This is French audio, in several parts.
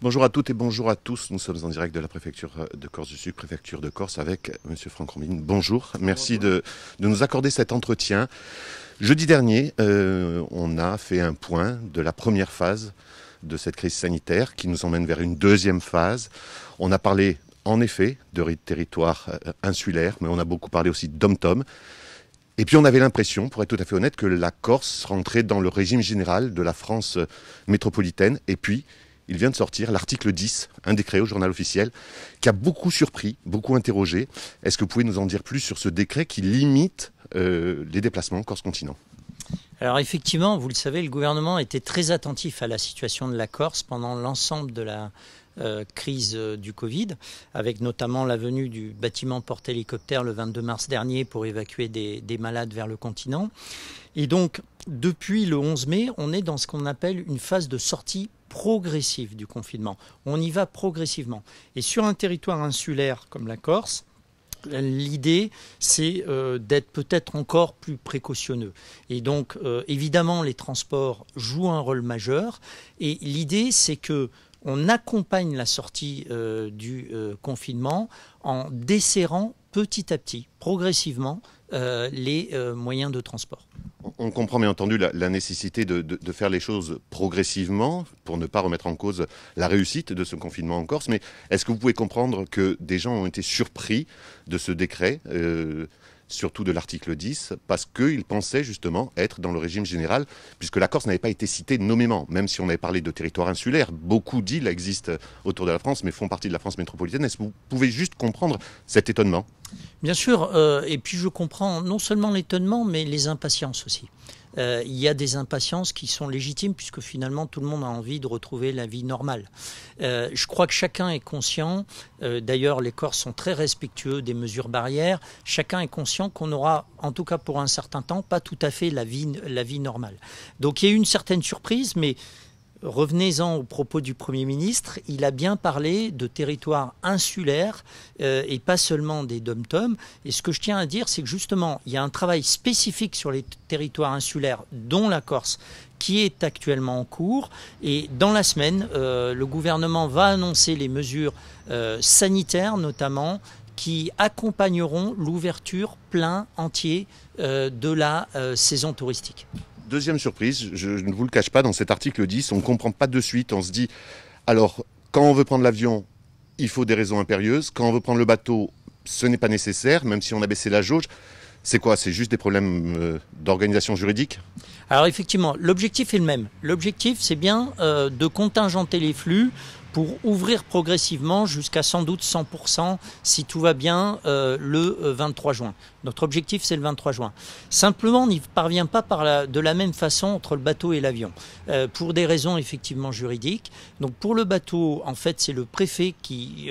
Bonjour à toutes et bonjour à tous. Nous sommes en direct de la préfecture euh, de Corse du Sud, préfecture de Corse, avec euh, Monsieur Franck Rombine. Bonjour. Merci De, nous accorder cet entretien. Jeudi dernier, euh, on a fait un point de la première phase de cette crise sanitaire qui nous emmène vers une deuxième phase. On a parlé en effet de territoire insulaire, mais on a beaucoup parlé aussi de tom Et puis on avait l'impression, pour être tout à fait honnête, que la Corse rentrait dans le régime général de la France métropolitaine. Et puis il vient de sortir l'article 10, un décret au journal officiel, qui a beaucoup surpris, beaucoup interrogé. Est-ce que vous pouvez nous en dire plus sur ce décret qui limite euh, les déplacements Corse-Continent alors effectivement, vous le savez, le gouvernement était très attentif à la situation de la Corse pendant l'ensemble de la euh, crise euh, du Covid, avec notamment la venue du bâtiment porte-hélicoptère le 22 mars dernier pour évacuer des, des malades vers le continent. Et donc, depuis le 11 mai, on est dans ce qu'on appelle une phase de sortie progressif du confinement. On y va progressivement. Et sur un territoire insulaire comme la Corse, L'idée, c'est euh, d'être peut-être encore plus précautionneux. Et donc, euh, évidemment, les transports jouent un rôle majeur. Et l'idée, c'est que on accompagne la sortie euh, du confinement en desserrant petit à petit, progressivement, les moyens de transport. On comprend bien entendu la, nécessité de, faire les choses progressivement pour ne pas remettre en cause la réussite de ce confinement en Corse, mais est-ce que vous pouvez comprendre que des gens ont été surpris de ce décret, euh, surtout de l'article 10, parce qu'ils pensaient justement être dans le régime général, puisque la Corse n'avait pas été citée nommément, même si on avait parlé de territoire insulaire. Beaucoup d'îles existent autour de la France, mais font partie de la France métropolitaine. Est-ce que vous pouvez juste comprendre cet étonnement Bien sûr, euh, et puis je comprends non seulement l'étonnement, mais les impatiences aussi. Euh, il y a des impatiences qui sont légitimes puisque finalement tout le monde a envie de retrouver la vie normale. Euh, je crois que chacun est conscient, d'ailleurs les corps sont très respectueux des mesures barrières, chacun est conscient qu'on aura, en tout cas pour un certain temps, pas tout à fait la vie, la vie normale. Donc il y a eu une certaine surprise, mais Revenez-en aux propos du Premier ministre, il a bien parlé de territoires insulaires euh, et pas seulement des dom Et ce que je tiens à dire, c'est que justement, il y a un travail spécifique sur les territoires insulaires, dont la Corse, qui est actuellement en cours. Et dans la semaine, euh, le gouvernement va annoncer les mesures euh, sanitaires, notamment, qui accompagneront l'ouverture plein entier de la saison touristique. Deuxième surprise, je ne vous le cache pas, dans cet article 10, on ne comprend pas de suite, on se dit, alors, quand on veut prendre l'avion, il faut des raisons impérieuses, quand on veut prendre le bateau, ce n'est pas nécessaire, même si on a baissé la jauge. C'est quoi C'est juste des problèmes euh, d'organisation juridique Alors effectivement, l'objectif est le même. L'objectif, c'est bien euh, de contingenter les flux pour ouvrir progressivement jusqu'à sans doute 100%, si tout va bien, euh, le 23 juin. Notre objectif, c'est le 23 juin. Simplement, on n'y parvient pas de la même façon entre le bateau et l'avion, pour des raisons effectivement juridiques. Donc pour le bateau, en fait, c'est le préfet qui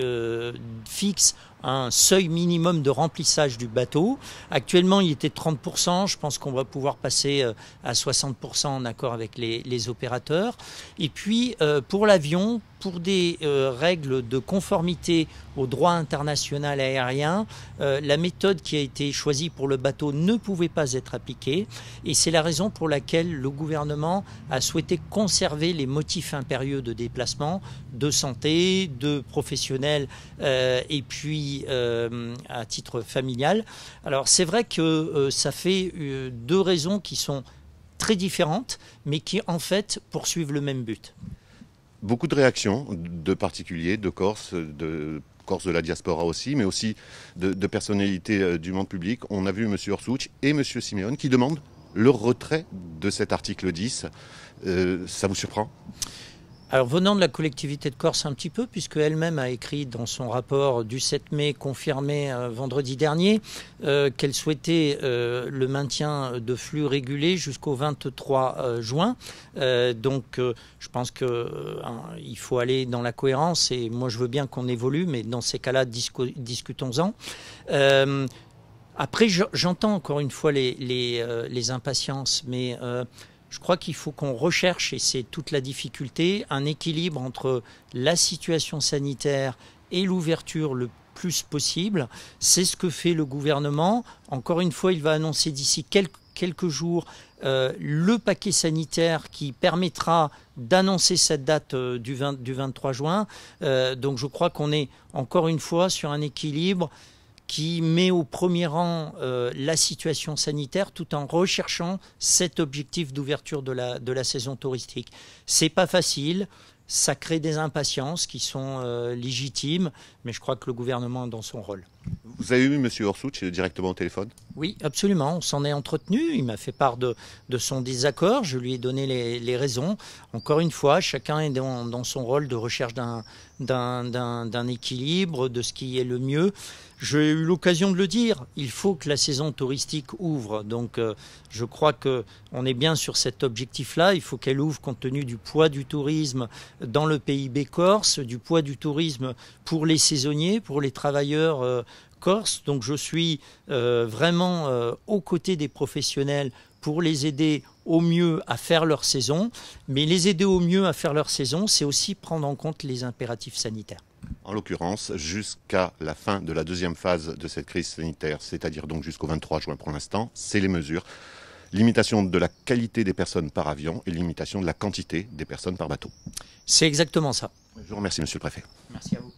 fixe un seuil minimum de remplissage du bateau. Actuellement, il était de 30%. Je pense qu'on va pouvoir passer euh, à 60% en accord avec les, les opérateurs. Et puis, euh, pour l'avion, pour des euh, règles de conformité au droit international aérien, euh, la méthode qui a été choisie pour le bateau ne pouvait pas être appliquée et c'est la raison pour laquelle le gouvernement a souhaité conserver les motifs impérieux de déplacement, de santé, de professionnel euh, et puis à titre familial. Alors c'est vrai que ça fait deux raisons qui sont très différentes mais qui en fait poursuivent le même but beaucoup de réactions de particuliers, de Corse, de Corse de la diaspora aussi, mais aussi de, personnalités euh, du monde public. On a vu M. Orsouch et M. Siméon qui demandent le retrait de cet article 10. Euh, ça vous surprend alors venant de la collectivité de Corse un petit peu, puisque elle-même a écrit dans son rapport du 7 mai confirmé euh, vendredi dernier euh, qu'elle souhaitait euh, le maintien de flux régulés jusqu'au 23 juin. donc je pense qu'il faut aller dans la cohérence et moi je veux bien qu'on évolue, mais dans ces cas-là discutons-en. après j'entends encore une fois les, les, les impatiences, mais je crois qu'il faut qu'on recherche, et c'est toute la difficulté, un équilibre entre la situation sanitaire et l'ouverture le plus possible. C'est ce que fait le gouvernement. Encore une fois, il va annoncer d'ici quelques, jours euh, le paquet sanitaire qui permettra d'annoncer cette date euh, du, 23 juin. Euh, donc je crois qu'on est encore une fois sur un équilibre qui met au premier rang euh, la situation sanitaire tout en recherchant cet objectif d'ouverture de la, de la saison touristique. C'est pas facile, ça crée des impatiences qui sont euh, légitimes, mais je crois que le gouvernement est dans son rôle. Vous avez eu M. Orsouch directement au téléphone Oui, absolument. On s'en est entretenu. Il m'a fait part de, de, son désaccord. Je lui ai donné les, raisons. Encore une fois, chacun est dans, dans son rôle de recherche d'un équilibre, de ce qui est le mieux. J'ai eu l'occasion de le dire, il faut que la saison touristique ouvre. Donc euh, je crois qu'on est bien sur cet objectif-là. Il faut qu'elle ouvre compte tenu du poids du tourisme dans le PIB corse, du poids du tourisme pour les saisonniers, pour les travailleurs euh, corses. Donc je suis euh, vraiment aux côtés des professionnels pour les aider au mieux à faire leur saison. Mais les aider au mieux à faire leur saison, c'est aussi prendre en compte les impératifs sanitaires en l'occurrence jusqu'à la fin de la deuxième phase de cette crise sanitaire, c'est-à-dire donc jusqu'au 23 juin pour l'instant, c'est les mesures limitation de la qualité des personnes par avion et limitation de la quantité des personnes par bateau. C'est exactement ça. Je vous remercie, monsieur le préfet. Merci à vous.